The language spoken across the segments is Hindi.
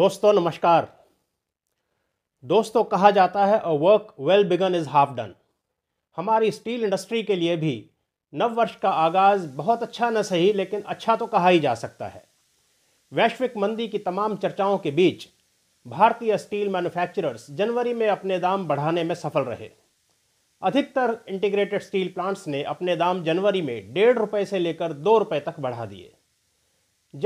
दोस्तों नमस्कार दोस्तों कहा जाता है a work well begun is half done हमारी स्टील इंडस्ट्री के लिए भी नव वर्ष का आगाज़ बहुत अच्छा न सही लेकिन अच्छा तो कहा ही जा सकता है वैश्विक मंदी की तमाम चर्चाओं के बीच भारतीय स्टील मैन्युफैक्चरर्स जनवरी में अपने दाम बढ़ाने में सफल रहे अधिकतर इंटीग्रेटेड स्टील प्लांट्स ने अपने दाम जनवरी में डेढ़ रुपये से लेकर दो रुपये तक बढ़ा दिए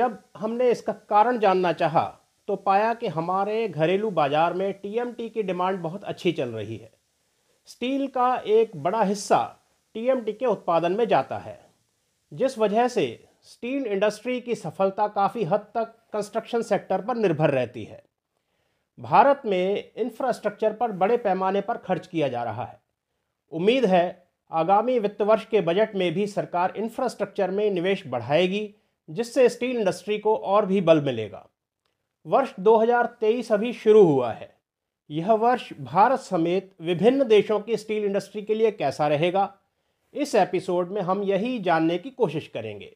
जब हमने इसका कारण जानना चाहा तो पाया कि हमारे घरेलू बाजार में टीएमटी की डिमांड बहुत अच्छी चल रही है स्टील का एक बड़ा हिस्सा टीएमटी के उत्पादन में जाता है जिस वजह से स्टील इंडस्ट्री की सफलता काफ़ी हद तक कंस्ट्रक्शन सेक्टर पर निर्भर रहती है भारत में इंफ्रास्ट्रक्चर पर बड़े पैमाने पर खर्च किया जा रहा है उम्मीद है आगामी वित्त वर्ष के बजट में भी सरकार इंफ्रास्ट्रक्चर में निवेश बढ़ाएगी जिससे स्टील इंडस्ट्री को और भी बल मिलेगा वर्ष 2023 अभी शुरू हुआ है यह वर्ष भारत समेत विभिन्न देशों की स्टील इंडस्ट्री के लिए कैसा रहेगा इस एपिसोड में हम यही जानने की कोशिश करेंगे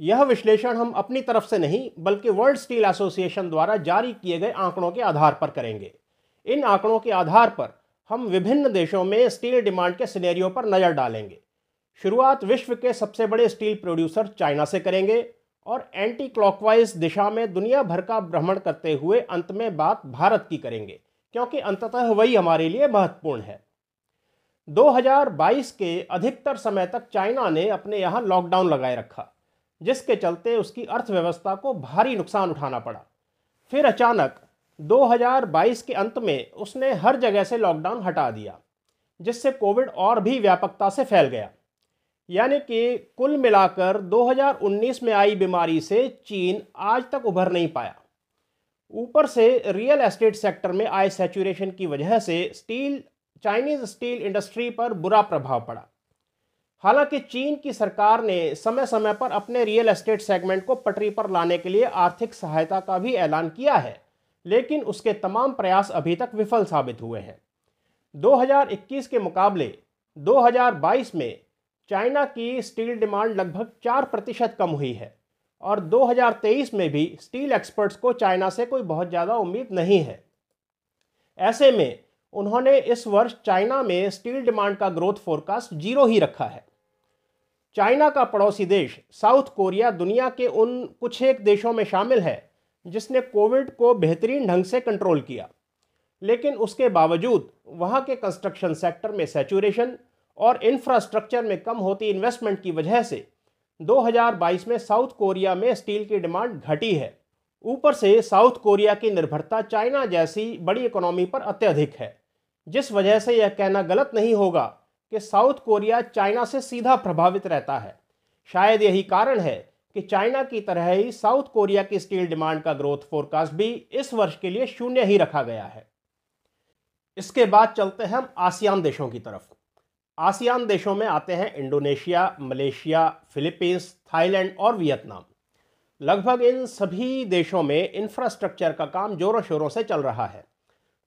यह विश्लेषण हम अपनी तरफ से नहीं बल्कि वर्ल्ड स्टील एसोसिएशन द्वारा जारी किए गए आंकड़ों के आधार पर करेंगे इन आंकड़ों के आधार पर हम विभिन्न देशों में स्टील डिमांड के सिनेरियो पर नज़र डालेंगे शुरुआत विश्व के सबसे बड़े स्टील प्रोड्यूसर चाइना से करेंगे और एंटी क्लॉकवाइज दिशा में दुनिया भर का भ्रमण करते हुए अंत में बात भारत की करेंगे क्योंकि अंततः वही हमारे लिए महत्वपूर्ण है 2022 के अधिकतर समय तक चाइना ने अपने यहाँ लॉकडाउन लगाए रखा जिसके चलते उसकी अर्थव्यवस्था को भारी नुकसान उठाना पड़ा फिर अचानक 2022 के अंत में उसने हर जगह से लॉकडाउन हटा दिया जिससे कोविड और भी व्यापकता से फैल गया यानी कि कुल मिलाकर 2019 में आई बीमारी से चीन आज तक उभर नहीं पाया ऊपर से रियल एस्टेट सेक्टर में आए सेचुरेशन की वजह से स्टील चाइनीज़ स्टील इंडस्ट्री पर बुरा प्रभाव पड़ा हालांकि चीन की सरकार ने समय समय पर अपने रियल एस्टेट सेगमेंट को पटरी पर लाने के लिए आर्थिक सहायता का भी ऐलान किया है लेकिन उसके तमाम प्रयास अभी तक विफल साबित हुए हैं 2021 के मुकाबले 2022 में चाइना की स्टील डिमांड लगभग चार प्रतिशत कम हुई है और 2023 में भी स्टील एक्सपर्ट्स को चाइना से कोई बहुत ज़्यादा उम्मीद नहीं है ऐसे में उन्होंने इस वर्ष चाइना में स्टील डिमांड का ग्रोथ फोरकास्ट जीरो ही रखा है चाइना का पड़ोसी देश साउथ कोरिया दुनिया के उन कुछ एक देशों में शामिल है जिसने कोविड को बेहतरीन ढंग से कंट्रोल किया लेकिन उसके बावजूद वहाँ के कंस्ट्रक्शन सेक्टर में सेचुरेशन और इंफ्रास्ट्रक्चर में कम होती इन्वेस्टमेंट की वजह से 2022 में साउथ कोरिया में स्टील की डिमांड घटी है ऊपर से साउथ कोरिया की निर्भरता चाइना जैसी बड़ी इकोनॉमी पर अत्यधिक है जिस वजह से यह कहना गलत नहीं होगा कि साउथ कोरिया चाइना से सीधा प्रभावित रहता है शायद यही कारण है कि चाइना की तरह ही साउथ कोरिया की स्टील डिमांड का ग्रोथ फोरकास्ट भी इस वर्ष के लिए शून्य ही रखा गया है इसके बाद चलते हैं हम आसियान देशों की तरफ आसियान देशों में आते हैं इंडोनेशिया मलेशिया फिलीपींस थाईलैंड और वियतनाम लगभग इन सभी देशों में इंफ्रास्ट्रक्चर का काम जोरों शोरों से चल रहा है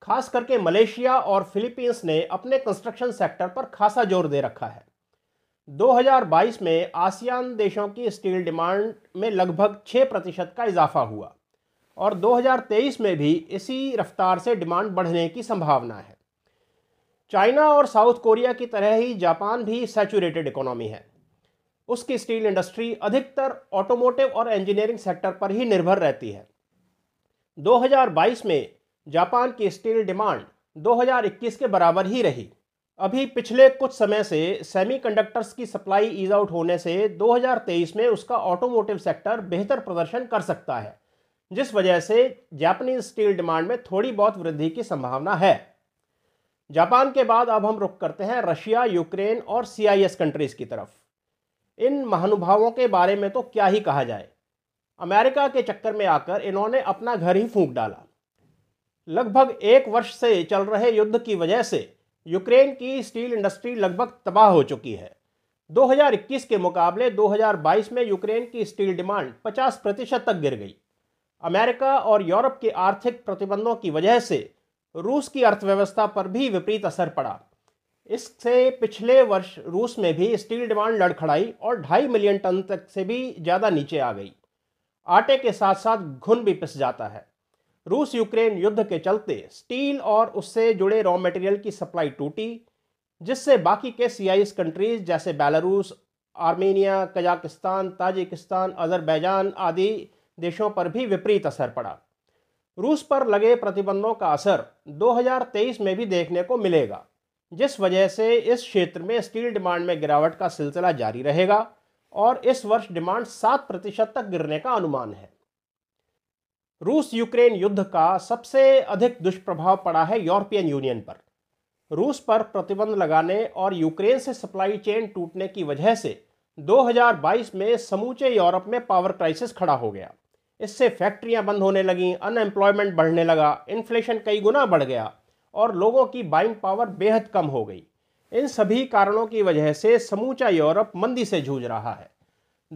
खास करके मलेशिया और फिलीपींस ने अपने कंस्ट्रक्शन सेक्टर पर खासा जोर दे रखा है 2022 में आसियान देशों की स्टील डिमांड में लगभग 6 प्रतिशत का इजाफा हुआ और 2023 में भी इसी रफ्तार से डिमांड बढ़ने की संभावना है चाइना और साउथ कोरिया की तरह ही जापान भी सैचुरेटेड इकोनॉमी है उसकी स्टील इंडस्ट्री अधिकतर ऑटोमोटिव और इंजीनियरिंग सेक्टर पर ही निर्भर रहती है 2022 में जापान की स्टील डिमांड 2021 के बराबर ही रही अभी पिछले कुछ समय से सेमीकंडक्टर्स की सप्लाई ईज आउट होने से 2023 में उसका ऑटोमोटिव सेक्टर बेहतर प्रदर्शन कर सकता है जिस वजह से जापानीज स्टील डिमांड में थोड़ी बहुत वृद्धि की संभावना है जापान के बाद अब हम रुख करते हैं रशिया यूक्रेन और सीआईएस कंट्रीज़ की तरफ इन महानुभावों के बारे में तो क्या ही कहा जाए अमेरिका के चक्कर में आकर इन्होंने अपना घर ही फूंक डाला लगभग एक वर्ष से चल रहे युद्ध की वजह से यूक्रेन की स्टील इंडस्ट्री लगभग तबाह हो चुकी है 2021 के मुकाबले 2022 में यूक्रेन की स्टील डिमांड 50 प्रतिशत तक गिर गई अमेरिका और यूरोप के आर्थिक प्रतिबंधों की वजह से रूस की अर्थव्यवस्था पर भी विपरीत असर पड़ा इससे पिछले वर्ष रूस में भी स्टील डिमांड लड़खड़ाई और ढाई मिलियन टन तक से भी ज़्यादा नीचे आ गई आटे के साथ साथ घुन भी पिस जाता है रूस यूक्रेन युद्ध के चलते स्टील और उससे जुड़े रॉ मटेरियल की सप्लाई टूटी जिससे बाकी के सीआईएस कंट्रीज जैसे Belarus Armenia Kazakhstan Tajikistan Azerbaijan आदि देशों पर भी विपरीत असर पड़ा रूस पर लगे प्रतिबंधों का असर 2023 में भी देखने को मिलेगा जिस वजह से इस क्षेत्र में स्टील डिमांड में गिरावट का सिलसिला जारी रहेगा और इस वर्ष डिमांड सात प्रतिशत तक गिरने का अनुमान है रूस यूक्रेन युद्ध का सबसे अधिक दुष्प्रभाव पड़ा है यूरोपियन यूनियन पर रूस पर प्रतिबंध लगाने और यूक्रेन से सप्लाई चेन टूटने की वजह से 2022 में समूचे यूरोप में पावर क्राइसिस खड़ा हो गया इससे फैक्ट्रियां बंद होने लगीं अनएम्प्लॉयमेंट बढ़ने लगा इन्फ्लेशन कई गुना बढ़ गया और लोगों की बाइंग पावर बेहद कम हो गई इन सभी कारणों की वजह से समूचा यूरोप मंदी से जूझ रहा है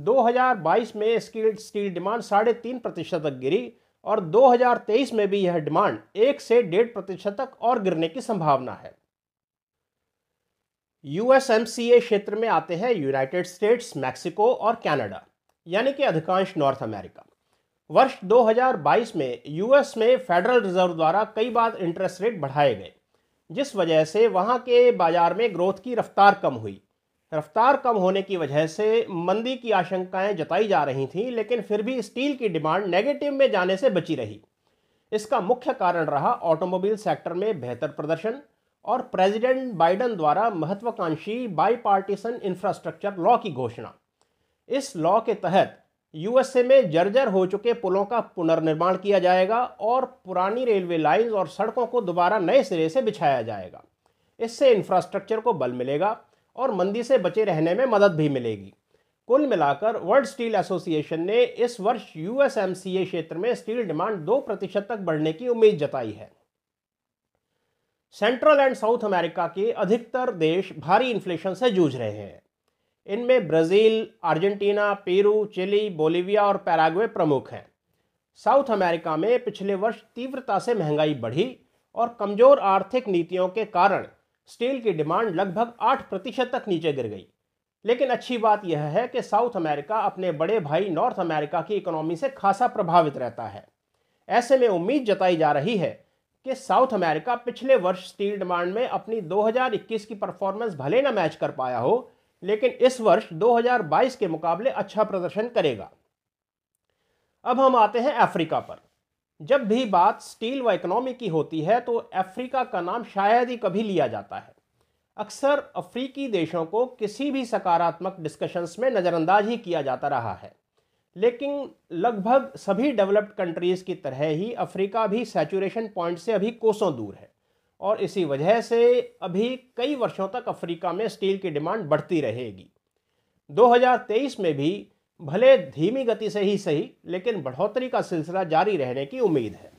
2022 में स्किल्ड स्टील डिमांड साढ़े तीन प्रतिशत तक गिरी और 2023 में भी यह डिमांड एक से डेढ़ प्रतिशत तक और गिरने की संभावना है यूएसएमसीए क्षेत्र में आते हैं यूनाइटेड स्टेट्स मैक्सिको और कनाडा यानी कि अधिकांश नॉर्थ अमेरिका वर्ष 2022 में यूएस में फेडरल रिजर्व द्वारा कई बार इंटरेस्ट रेट बढ़ाए गए जिस वजह से वहां के बाजार में ग्रोथ की रफ्तार कम हुई रफ्तार कम होने की वजह से मंदी की आशंकाएं जताई जा रही थीं लेकिन फिर भी स्टील की डिमांड नेगेटिव में जाने से बची रही इसका मुख्य कारण रहा ऑटोमोबाइल सेक्टर में बेहतर प्रदर्शन और प्रेसिडेंट बाइडन द्वारा महत्वाकांक्षी बाई इंफ्रास्ट्रक्चर लॉ की घोषणा इस लॉ के तहत यूएसए में जर्जर हो चुके पुलों का पुनर्निर्माण किया जाएगा और पुरानी रेलवे लाइंस और सड़कों को दोबारा नए सिरे से बिछाया जाएगा इससे इंफ्रास्ट्रक्चर को बल मिलेगा और मंदी से बचे रहने में मदद भी मिलेगी कुल मिलाकर वर्ल्ड स्टील एसोसिएशन ने इस वर्ष यूएसएमसीए क्षेत्र में स्टील डिमांड दो प्रतिशत तक बढ़ने की उम्मीद जताई है सेंट्रल एंड साउथ अमेरिका के अधिकतर देश भारी इन्फ्लेशन से जूझ रहे हैं इनमें Brazil Argentina Peru Chile Bolivia और पैराग्वे प्रमुख हैं साउथ अमेरिका में पिछले वर्ष तीव्रता से महंगाई बढ़ी और कमज़ोर आर्थिक नीतियों के कारण स्टील की डिमांड लगभग आठ प्रतिशत तक नीचे गिर गई लेकिन अच्छी बात यह है कि साउथ अमेरिका अपने बड़े भाई नॉर्थ अमेरिका की इकोनॉमी से खासा प्रभावित रहता है ऐसे में उम्मीद जताई जा रही है कि साउथ अमेरिका पिछले वर्ष स्टील डिमांड में अपनी 2021 की परफॉर्मेंस भले न मैच कर पाया हो लेकिन इस वर्ष 2022 के मुकाबले अच्छा प्रदर्शन करेगा अब हम आते हैं अफ्रीका पर जब भी बात स्टील व इकोनॉमी की होती है तो अफ्रीका का नाम शायद ही कभी लिया जाता है अक्सर अफ्रीकी देशों को किसी भी सकारात्मक डिस्कशंस में नज़रअंदाज ही किया जाता रहा है लेकिन लगभग सभी डेवलप्ड कंट्रीज़ की तरह ही अफ्रीका भी सैचुरेशन पॉइंट से अभी कोसों दूर है और इसी वजह से अभी कई वर्षों तक अफ्रीका में स्टील की डिमांड बढ़ती रहेगी 2023 में भी भले धीमी गति से ही सही लेकिन बढ़ोतरी का सिलसिला जारी रहने की उम्मीद है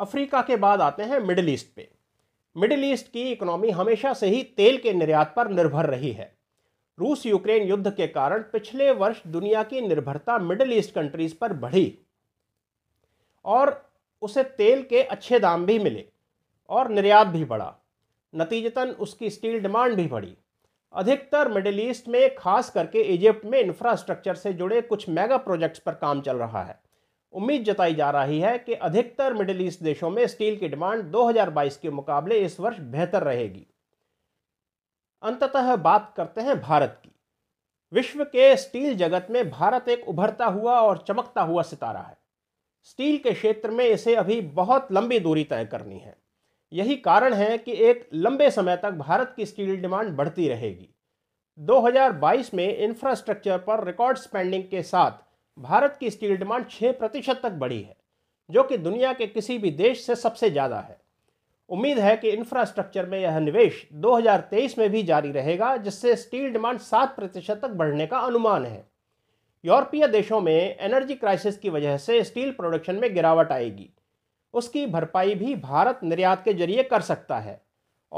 अफ्रीका के बाद आते हैं मिडिल ईस्ट पे मिडिल ईस्ट की इकोनॉमी हमेशा से ही तेल के निर्यात पर निर्भर रही है रूस यूक्रेन युद्ध के कारण पिछले वर्ष दुनिया की निर्भरता मिडिल ईस्ट कंट्रीज पर बढ़ी और उसे तेल के अच्छे दाम भी मिले और निर्यात भी बढ़ा नतीजतन उसकी स्टील डिमांड भी बढ़ी अधिकतर मिडिल ईस्ट में खास करके इजिप्ट में इंफ्रास्ट्रक्चर से जुड़े कुछ मेगा प्रोजेक्ट्स पर काम चल रहा है उम्मीद जताई जा रही है कि अधिकतर मिडिल ईस्ट देशों में स्टील की डिमांड 2022 के मुकाबले इस वर्ष बेहतर रहेगी अंततः बात करते हैं भारत की विश्व के स्टील जगत में भारत एक उभरता हुआ और चमकता हुआ सितारा है स्टील के क्षेत्र में इसे अभी बहुत लंबी दूरी तय करनी है यही कारण है कि एक लंबे समय तक भारत की स्टील डिमांड बढ़ती रहेगी 2022 में इंफ्रास्ट्रक्चर पर रिकॉर्ड स्पेंडिंग के साथ भारत की स्टील डिमांड 6 प्रतिशत तक बढ़ी है जो कि दुनिया के किसी भी देश से सबसे ज़्यादा है उम्मीद है कि इंफ्रास्ट्रक्चर में यह निवेश 2023 में भी जारी रहेगा जिससे स्टील डिमांड 7 प्रतिशत तक बढ़ने का अनुमान है यूरोपीय देशों में एनर्जी क्राइसिस की वजह से स्टील प्रोडक्शन में गिरावट आएगी उसकी भरपाई भी भारत निर्यात के जरिए कर सकता है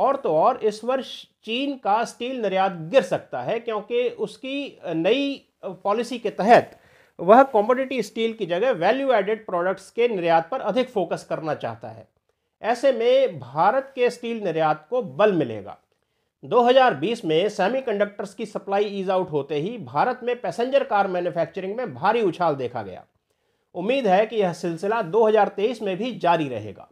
और तो और इस वर्ष चीन का स्टील निर्यात गिर सकता है क्योंकि उसकी नई पॉलिसी के तहत वह कॉम्पोडिटी स्टील की जगह वैल्यू एडेड प्रोडक्ट्स के निर्यात पर अधिक फोकस करना चाहता है ऐसे में भारत के स्टील निर्यात को बल मिलेगा 2020 में सेमीकंडक्टर्स की सप्लाई ईज आउट होते ही भारत में पैसेंजर कार मैन्युफैक्चरिंग में भारी उछाल देखा गया उम्मीद है कि यह सिलसिला 2023 में भी जारी रहेगा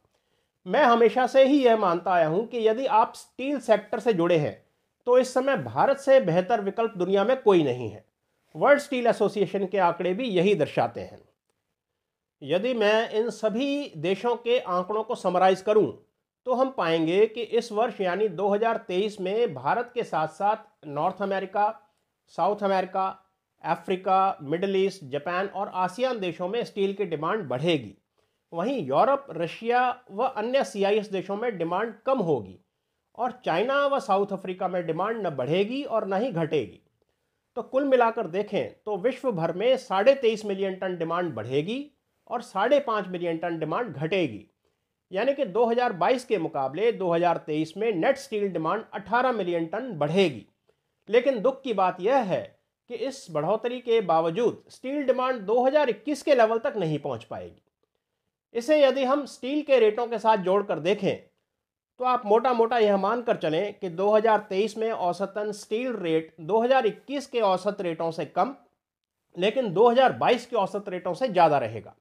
मैं हमेशा से ही यह मानता आया हूं कि यदि आप स्टील सेक्टर से जुड़े हैं तो इस समय भारत से बेहतर विकल्प दुनिया में कोई नहीं है वर्ल्ड स्टील एसोसिएशन के आंकड़े भी यही दर्शाते हैं यदि मैं इन सभी देशों के आंकड़ों को समराइज करूं तो हम पाएंगे कि इस वर्ष यानी 2023 में भारत के साथ साथ North America South America Africa Middle East Japan और आसियान देशों में स्टील की डिमांड बढ़ेगी वहीं यूरोप रशिया व अन्य सीआईएस देशों में डिमांड कम होगी और चाइना व साउथ अफ्रीका में डिमांड न बढ़ेगी और न ही घटेगी तो कुल मिलाकर देखें तो विश्व भर में साढ़े तेईस मिलियन टन डिमांड बढ़ेगी और साढ़े पाँच मिलियन टन डिमांड घटेगी यानी कि 2022 के मुकाबले 2023 में net steel demand 18 million tonne बढ़ेगी लेकिन दुख की बात यह है कि इस बढ़ोतरी के बावजूद स्टील डिमांड 2021 के लेवल तक नहीं पहुंच पाएगी इसे यदि हम स्टील के रेटों के साथ जोड़कर देखें तो आप मोटा मोटा यह मानकर चलें कि 2023 में औसतन स्टील रेट 2021 के औसत रेटों से कम लेकिन 2022 के औसत रेटों से ज़्यादा रहेगा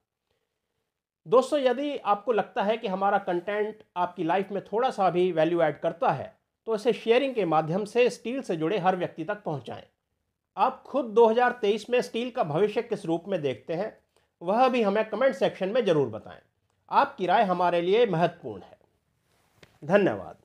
दोस्तों यदि आपको लगता है कि हमारा कंटेंट आपकी लाइफ में थोड़ा सा भी वैल्यू ऐड करता है तो इसे शेयरिंग के माध्यम से स्टील से जुड़े हर व्यक्ति तक पहुंचाएं। आप खुद 2023 में स्टील का भविष्य किस रूप में देखते हैं वह भी हमें कमेंट सेक्शन में ज़रूर बताएं आपकी राय हमारे लिए महत्वपूर्ण है धन्यवाद